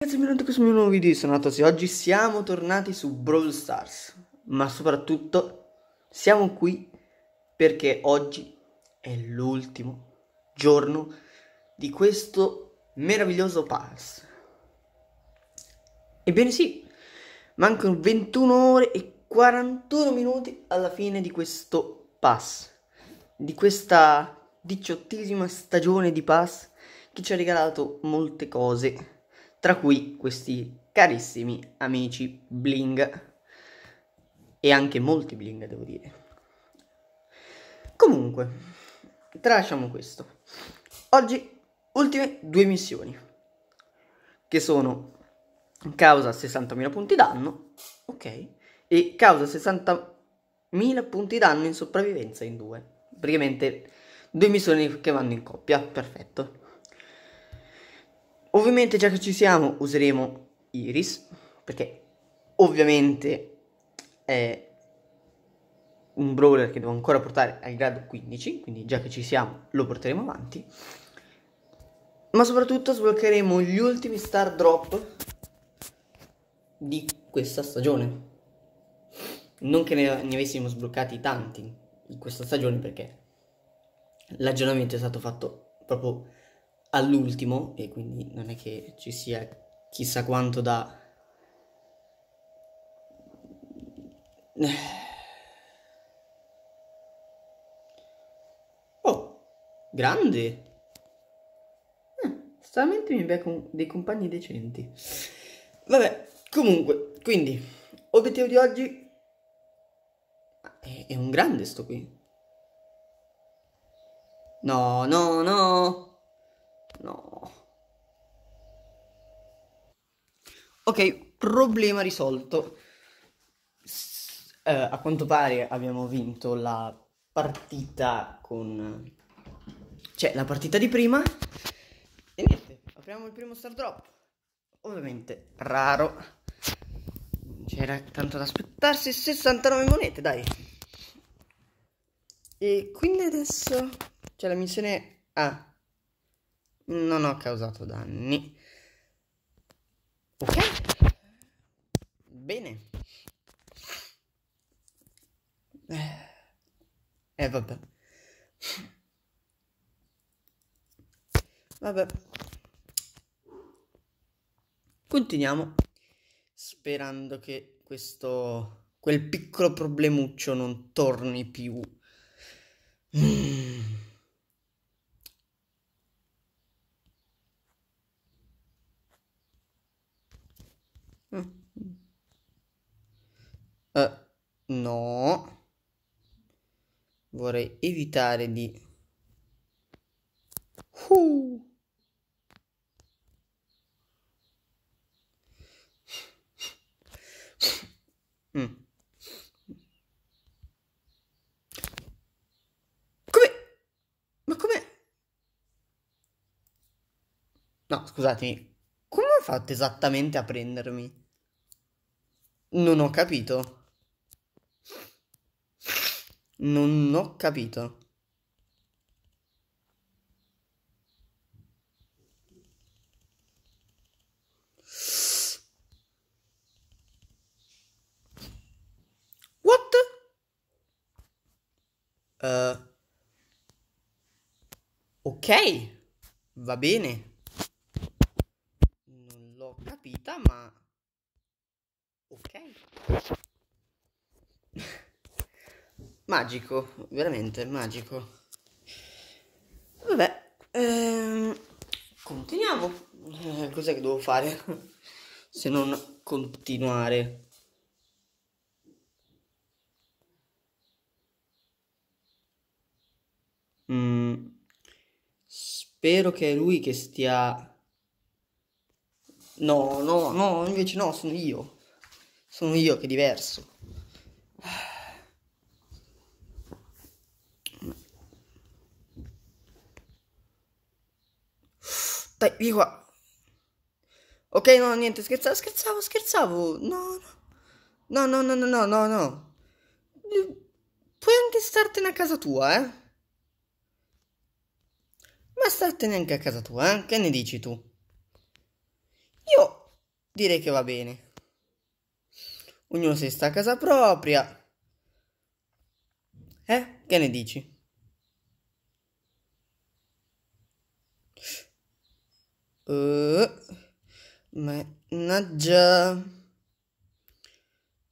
Ragazzi, benvenuti a questo mio nuovo video, sono Natosi. Oggi siamo tornati su Brawl Stars, ma soprattutto siamo qui perché oggi è l'ultimo giorno di questo meraviglioso pass. Ebbene sì, mancano 21 ore e 41 minuti alla fine di questo pass, di questa diciottesima stagione di pass che ci ha regalato molte cose tra cui questi carissimi amici bling e anche molti bling devo dire. Comunque, tralasciamo questo. Oggi ultime due missioni che sono causa 60.000 punti danno, ok, e causa 60.000 punti danno in sopravvivenza in due. Praticamente due missioni che vanno in coppia, perfetto. Ovviamente già che ci siamo useremo Iris, perché ovviamente è un brawler che devo ancora portare al grado 15, quindi già che ci siamo lo porteremo avanti. Ma soprattutto sbloccheremo gli ultimi star drop di questa stagione. Non che ne, ne avessimo sbloccati tanti in questa stagione perché l'aggiornamento è stato fatto proprio all'ultimo e quindi non è che ci sia chissà quanto da Oh, grande. Eh, stranamente mi becco dei compagni decenti. Vabbè, comunque, quindi, obiettivo di oggi è, un grande sto qui. No, no, no. No. Ok, problema risolto. S- eh, a quanto pare abbiamo vinto la partita con... Cioè, la partita di prima. E niente, apriamo il primo star drop. Ovviamente raro. C'era tanto da aspettarsi. 69 monete, dai. E quindi adesso c'è la missione A non ho causato danni. Ok? Bene. Eh vabbè. Vabbè. Continuiamo. Sperando che questo quel piccolo problemuccio non torni più. Mm. Uh, no, vorrei evitare di... Uh. Come? No, scusatemi, ha fatto esattamente a prendermi? Non ho capito. Non ho capito. What? Uh, ok, va bene capita, ma ok. magico, veramente magico. Vabbè, ehm, continuiamo. Eh, cos'è che devo fare se non continuare? Mm, spero che è lui che stia No, no, no, invece no, sono io. Sono io che è diverso. Dai, vieni qua. Ok, no, niente, scherzavo, scherzavo, scherzavo. No, no. No, no, no, no, no, no, Puoi anche startene a casa tua, eh? Ma startene anche a casa tua, eh? Che ne dici tu? direi che va bene. Ognuno si sta a casa propria. Eh, che ne dici? Uh, mannaggia.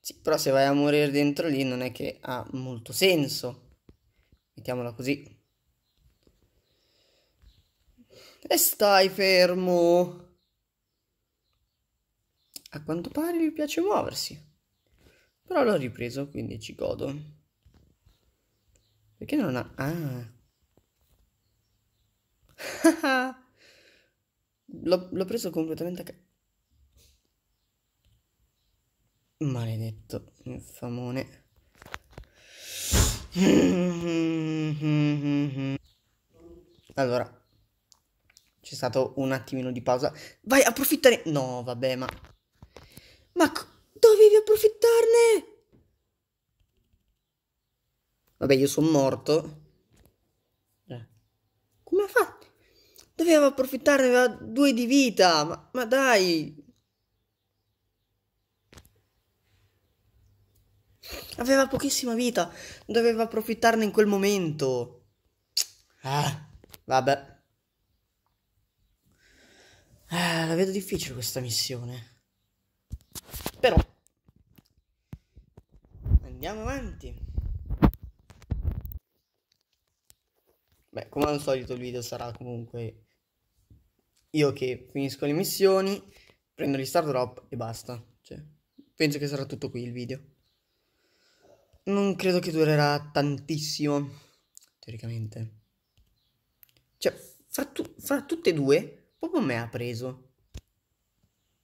Sì, però se vai a morire dentro lì non è che ha molto senso. Mettiamola così. E stai fermo. A quanto pare gli piace muoversi. Però l'ho ripreso, quindi ci godo. Perché non ha... Ah. l'ho, preso completamente a... Ca... Maledetto infamone. Allora, c'è stato un attimino di pausa. Vai, approfittane. No, vabbè, ma ma dovevi approfittarne? Vabbè, io sono morto. Eh. Come ha fatto? Doveva approfittarne, aveva due di vita. Ma, ma dai. Aveva pochissima vita. Doveva approfittarne in quel momento. Ah, vabbè. Ah, la vedo difficile questa missione. Però andiamo avanti. Beh, come al solito il video sarà comunque io che finisco le missioni, prendo gli star drop e basta. Cioè, penso che sarà tutto qui il video. Non credo che durerà tantissimo, teoricamente. Cioè, fra, tu fra tutte e due, proprio me ha preso.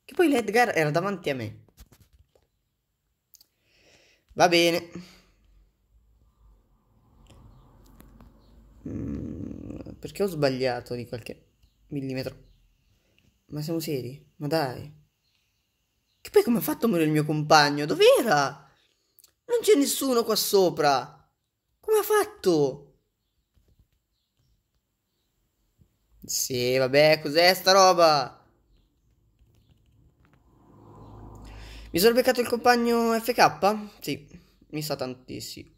Che poi l'Edgar era davanti a me. Va bene. Mm, perché ho sbagliato di qualche millimetro? Ma siamo seri? Ma dai. Che poi come ha fatto a morire il mio compagno? Dov'era? Non c'è nessuno qua sopra. Come ha fatto? Sì, vabbè, cos'è sta roba? Mi sono beccato il compagno FK? Sì, mi sa tantissimo.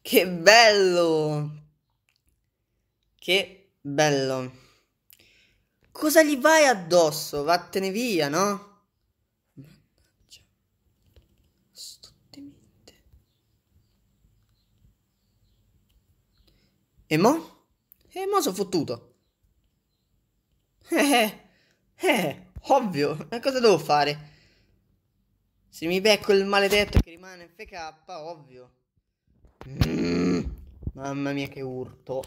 Che bello! Che bello. Cosa gli vai addosso? Vattene via, no? E mo? E mo sono fottuto. Eh, eh, eh. Ovvio, ma cosa devo fare? Se mi becco il maledetto che rimane FK, ovvio. Mm, mamma mia che urto.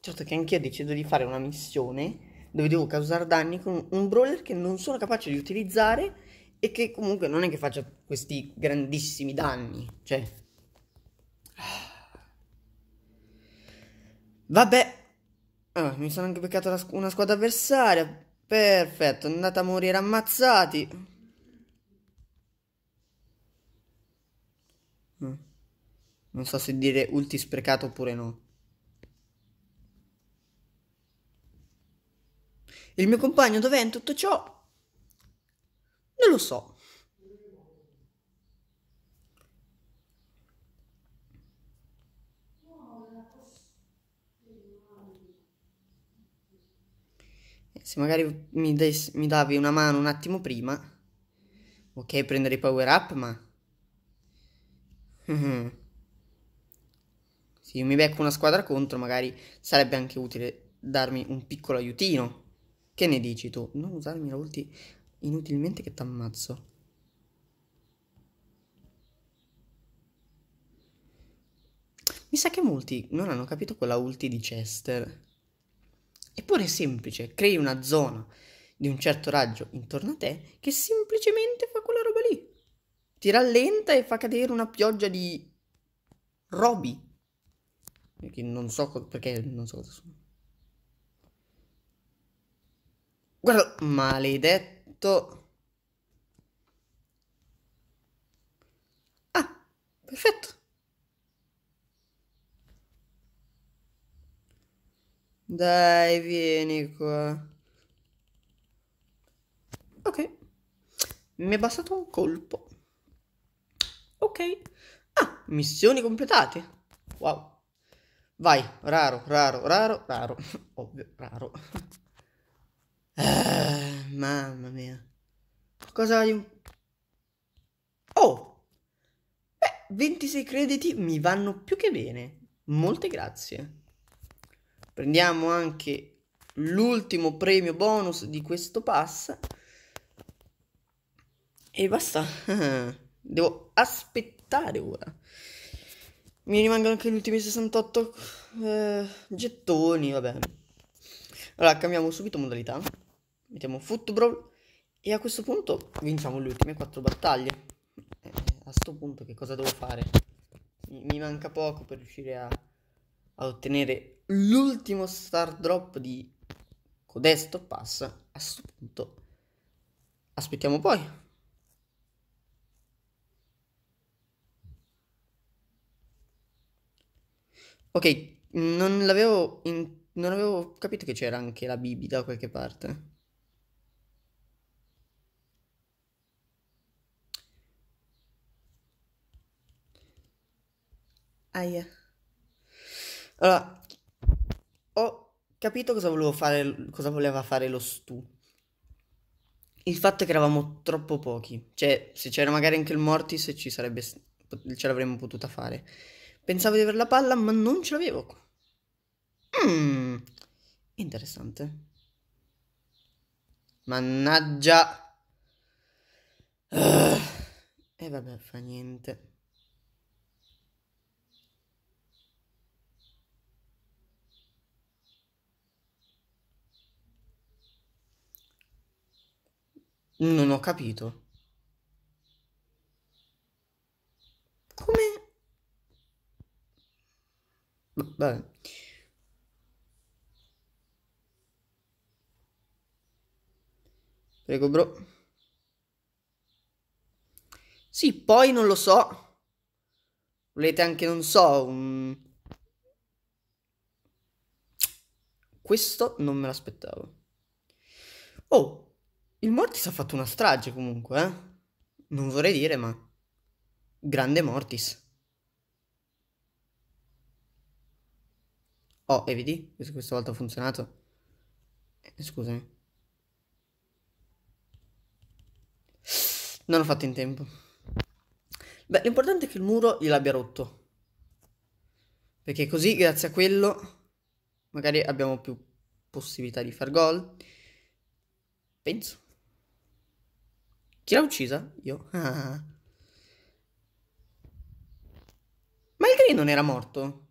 Certo che anch'io decido di fare una missione dove devo causare danni con un brawler che non sono capace di utilizzare e che comunque non è che faccia questi grandissimi danni. Cioè... Vabbè. Ah, mi sono anche beccato una squadra avversaria. Perfetto, andate a morire ammazzati. Mm. Non so se dire ulti sprecato oppure no. Il mio compagno dov'è in tutto ciò? Non lo so. se magari mi, des, mi davi una mano un attimo prima... Ok, prendere i power up, ma... se io mi becco una squadra contro, magari sarebbe anche utile darmi un piccolo aiutino. Che ne dici tu? Non usarmi la ulti inutilmente che t'ammazzo. Mi sa che molti non hanno capito quella ulti di Chester. Eppure è semplice, crei una zona di un certo raggio intorno a te che semplicemente fa quella roba lì. Ti rallenta e fa cadere una pioggia di robi. Perché non so co- perché non so cosa sono. Guarda, maledetto. Ah, perfetto. Dai, vieni qua. Ok. Mi è bastato un colpo. Ok. Ah, missioni completate. Wow. Vai, raro, raro, raro, raro. Ovvio, raro. Ah, mamma mia. Cosa hai? Oh! Beh, 26 crediti mi vanno più che bene. Molte grazie. Prendiamo anche l'ultimo premio bonus di questo pass. E basta. Devo aspettare ora. Mi rimangono anche gli ultimi 68 eh, gettoni, vabbè. Allora, cambiamo subito modalità. Mettiamo football E a questo punto vinciamo le ultime 4 battaglie. Eh, a sto punto che cosa devo fare? Mi, mi manca poco per riuscire a, a ottenere l'ultimo star drop di codesto passa a questo punto aspettiamo poi. Ok, non l'avevo, in... non avevo capito che c'era anche la Bibi da qualche parte. Aia. Allora, capito cosa, volevo fare, cosa voleva fare lo Stu. Il fatto è che eravamo troppo pochi. Cioè, se c'era magari anche il Mortis, ci sarebbe, ce l'avremmo potuta fare. Pensavo di avere la palla, ma non ce l'avevo. Mmm, interessante. Mannaggia. Eh, e vabbè, fa niente. Non ho capito. Come? Vabbè. Prego, bro. Sì, poi non lo so. Volete anche, non so, un... Questo non me l'aspettavo. Oh, il Mortis ha fatto una strage comunque, eh? Non vorrei dire, ma... Grande Mortis. Oh, e vedi? Questa volta ha funzionato. Eh, scusami. Non ho fatto in tempo. Beh, l'importante è che il muro gliel'abbia rotto. Perché così, grazie a quello, magari abbiamo più possibilità di far gol. Penso. Chi l'ha uccisa? Io. Ma il Green non era morto?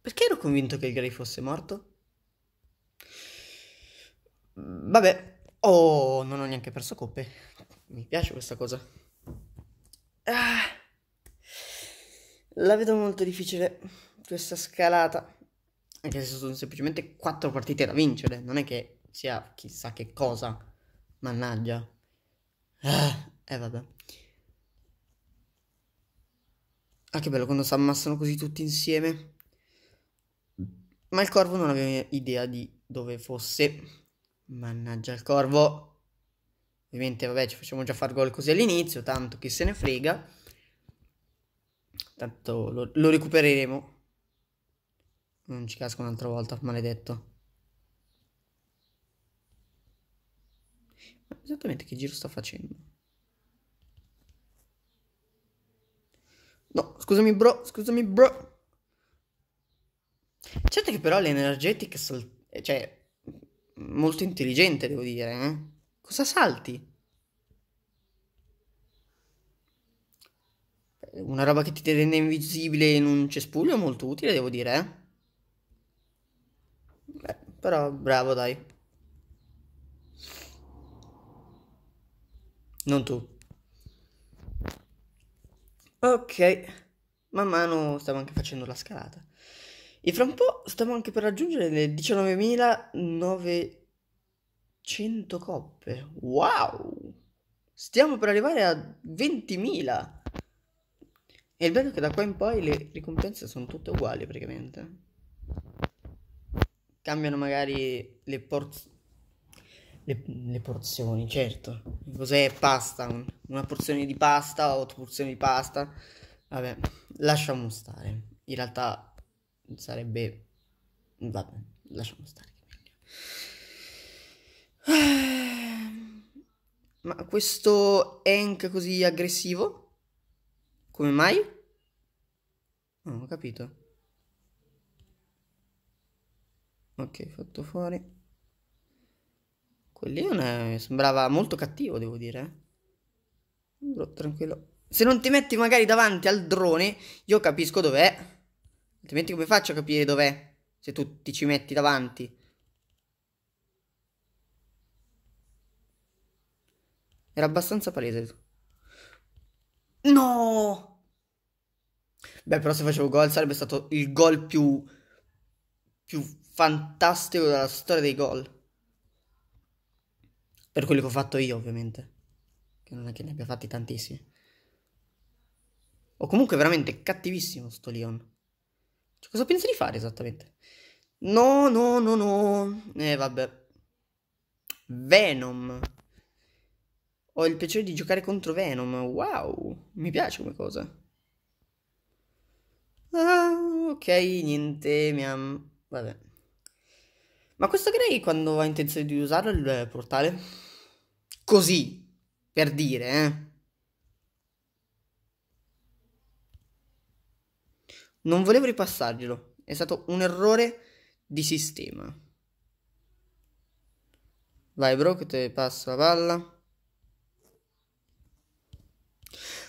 Perché ero convinto che il Grey fosse morto? Vabbè. Oh, non ho neanche perso coppe. Mi piace questa cosa. Ah. La vedo molto difficile questa scalata. Anche se sono semplicemente quattro partite da vincere. Non è che sia chissà che cosa. Mannaggia. E eh, eh, vabbè. Ah, che bello quando si ammassano così tutti insieme. Ma il corvo non aveva idea di dove fosse. Mannaggia il corvo. Ovviamente, vabbè, ci facciamo già far gol così all'inizio, tanto che se ne frega. Tanto lo, lo recupereremo. Non ci casco un'altra volta, maledetto. Esattamente che giro sta facendo? No, scusami bro, scusami bro. Certo che però l'energetic è cioè, molto intelligente, devo dire. Eh? Cosa salti? Una roba che ti rende invisibile in un cespuglio è molto utile, devo dire. Eh? Beh, però bravo, dai. non tu. Ok, man mano stiamo anche facendo la scalata. E fra un po' stiamo anche per raggiungere le 19.900 coppe. Wow! Stiamo per arrivare a 20.000. E il bello è che da qua in poi le ricompense sono tutte uguali praticamente. Cambiano magari le porzioni le, le porzioni, certo. Cos'è pasta? Una porzione di pasta, otto porzioni di pasta. Vabbè, lasciamo stare. In realtà sarebbe... Vabbè, lasciamo stare. Ah, ma questo Hank così aggressivo? Come mai? Non ho capito. Ok, fatto fuori. Quellione sembrava molto cattivo, devo dire. Bro, eh. tranquillo. Se non ti metti magari davanti al drone, io capisco dov'è. Altrimenti come faccio a capire dov'è? Se tu ti ci metti davanti. Era abbastanza palese. No! Beh, però se facevo gol sarebbe stato il gol più... più fantastico della storia dei gol. Per quelli che ho fatto io, ovviamente. Che non è che ne abbia fatti tantissimi. O comunque veramente cattivissimo sto Leon. Cioè, cosa pensi di fare esattamente? No, no, no, no. Eh, vabbè. Venom. Ho il piacere di giocare contro Venom. Wow, mi piace come cosa. Ah, ok, niente, mi Vabbè. Ma questo Grey quando ha intenzione di usarlo il portale? Così, per dire, eh. Non volevo ripassarglielo, è stato un errore di sistema. Vai bro che te passo la palla.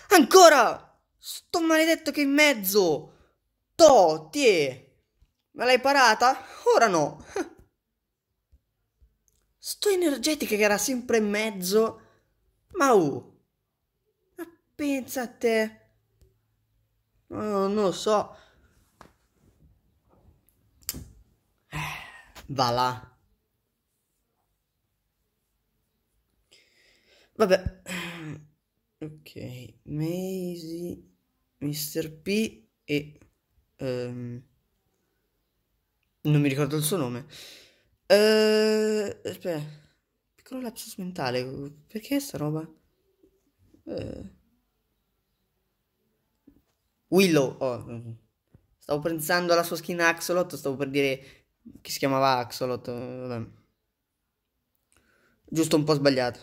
Ancora! Sto maledetto che in mezzo! tie Me l'hai parata? Ora no! Sto energetica che era sempre in mezzo. Ma uh, ma pensa a te. No, non lo so. Eh, va là. Vabbè. Ok, Maisie, Mr. P e... Um, non mi ricordo il suo nome. Eh, aspetta, piccolo lapsus mentale. Perché sta roba? Uh. Willow. Oh. Stavo pensando alla sua skin Axolot. Stavo per dire che si chiamava Axolot. Vabbè. Giusto un po' sbagliato.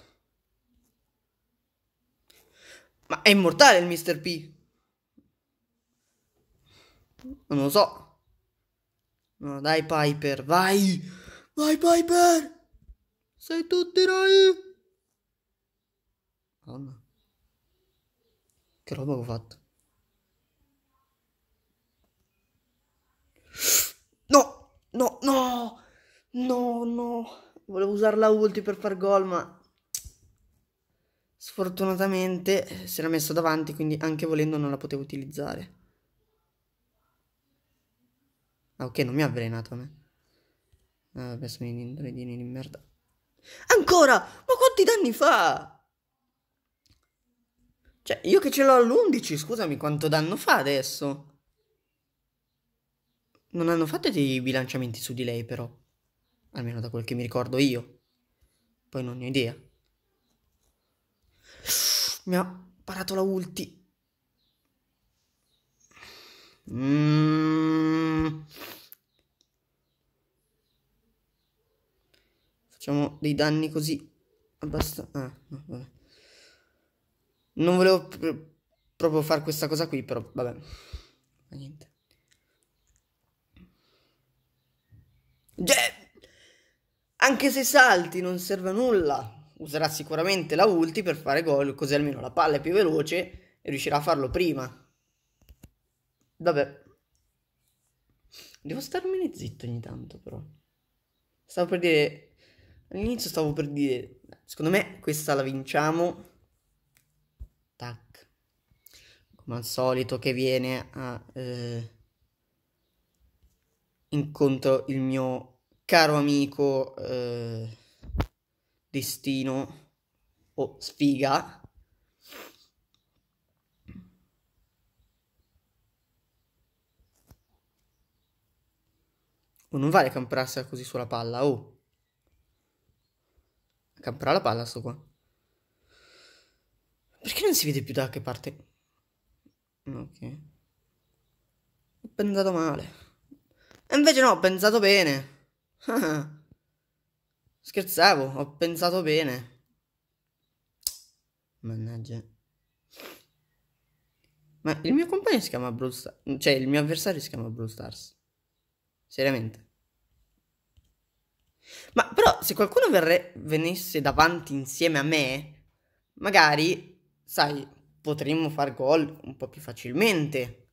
Ma è immortale il Mr. P. Non lo so. No, dai Piper, vai! Vai, Piper! Sei tutti noi! Madonna. Che roba ho fatto. No! No, no! No, no! Volevo usare la ulti per far gol, ma... Sfortunatamente si era messo davanti, quindi anche volendo non la potevo utilizzare. Ah, ok, non mi ha avvelenato a me. Ah, questo mi indredini di merda. Ancora! Ma quanti danni fa? Cioè, io che ce l'ho all'11, scusami, quanto danno fa adesso? Non hanno fatto dei bilanciamenti su di lei, però. Almeno da quel che mi ricordo io. Poi non ne ho idea. Mi ha parato la ulti. Mmm. Facciamo dei danni così abbastanza... Ah, no, vabbè. Non volevo pr proprio fare questa cosa qui, però vabbè. Ma niente. Cioè, anche se salti non serve a nulla. Userà sicuramente la ulti per fare gol, così almeno la palla è più veloce e riuscirà a farlo prima. Vabbè. Devo starmene zitto ogni tanto, però. Stavo per dire All'inizio stavo per dire, secondo me questa la vinciamo. Tac. Come al solito che viene a... Eh, incontro il mio caro amico eh, Destino o oh, Sfiga. Oh, non vale camperarsi così sulla palla, oh. Camperà la palla sto qua. Perché non si vede più da che parte? Ok. Ho pensato male. E invece no, ho pensato bene. Scherzavo, ho pensato bene. Mannaggia. Ma il mio compagno si chiama Brawl Stars. Cioè, il mio avversario si chiama Brawl Stars. Seriamente. Ma però se qualcuno verre- venisse davanti insieme a me, magari, sai, potremmo far gol un po' più facilmente.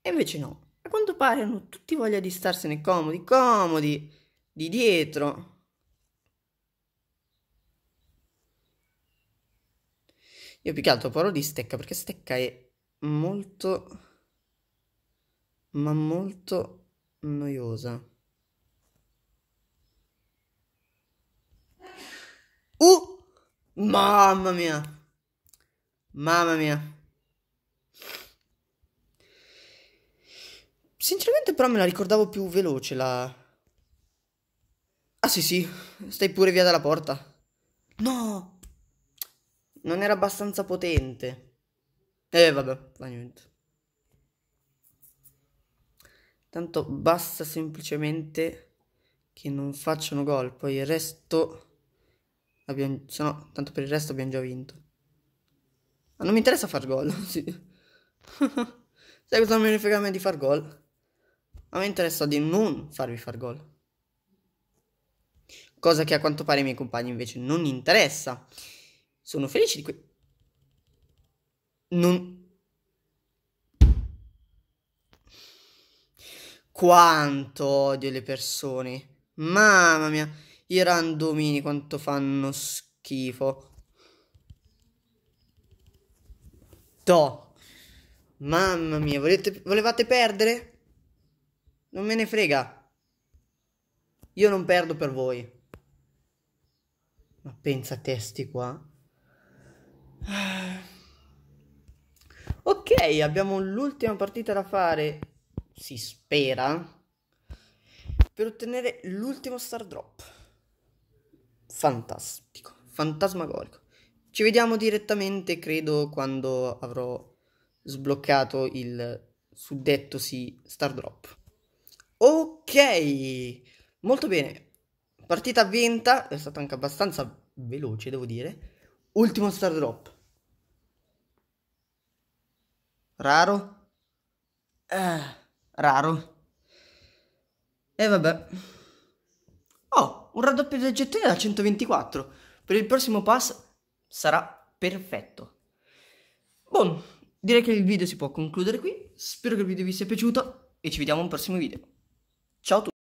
E invece no. A quanto pare hanno tutti voglia di starsene comodi, comodi, di dietro. Io più che altro parlo di stecca perché stecca è molto, ma molto noiosa. Mamma mia. Mamma mia. Sinceramente però me la ricordavo più veloce la... Ah sì sì, stai pure via dalla porta. No! Non era abbastanza potente. Eh vabbè, fa niente. Tanto basta semplicemente che non facciano gol, poi il resto... Abbiamo... Se no, tanto per il resto abbiamo già vinto. Ma non mi interessa far gol, sì. Sai cosa mi frega a me di far gol? A me interessa di non farvi far gol. Cosa che a quanto pare i miei compagni invece non interessa. Sono felice di qui. Non... Quanto odio le persone. Mamma mia. I randomini quanto fanno schifo. Toh. Mamma mia, volete, volevate perdere? Non me ne frega. Io non perdo per voi. Ma pensa a testi qua. Ok, abbiamo l'ultima partita da fare. Si spera. Per ottenere l'ultimo star drop fantastico, fantasmagorico. Ci vediamo direttamente, credo, quando avrò sbloccato il suddetto sì Star Drop. Ok, molto bene. Partita avventa, è stata anche abbastanza veloce, devo dire. Ultimo Star Drop. Raro. Eh, raro. E eh, vabbè. Oh, un raddoppio del gettone da 124. Per il prossimo pass sarà perfetto. Buon, direi che il video si può concludere qui. Spero che il video vi sia piaciuto e ci vediamo al prossimo video. Ciao a tutti.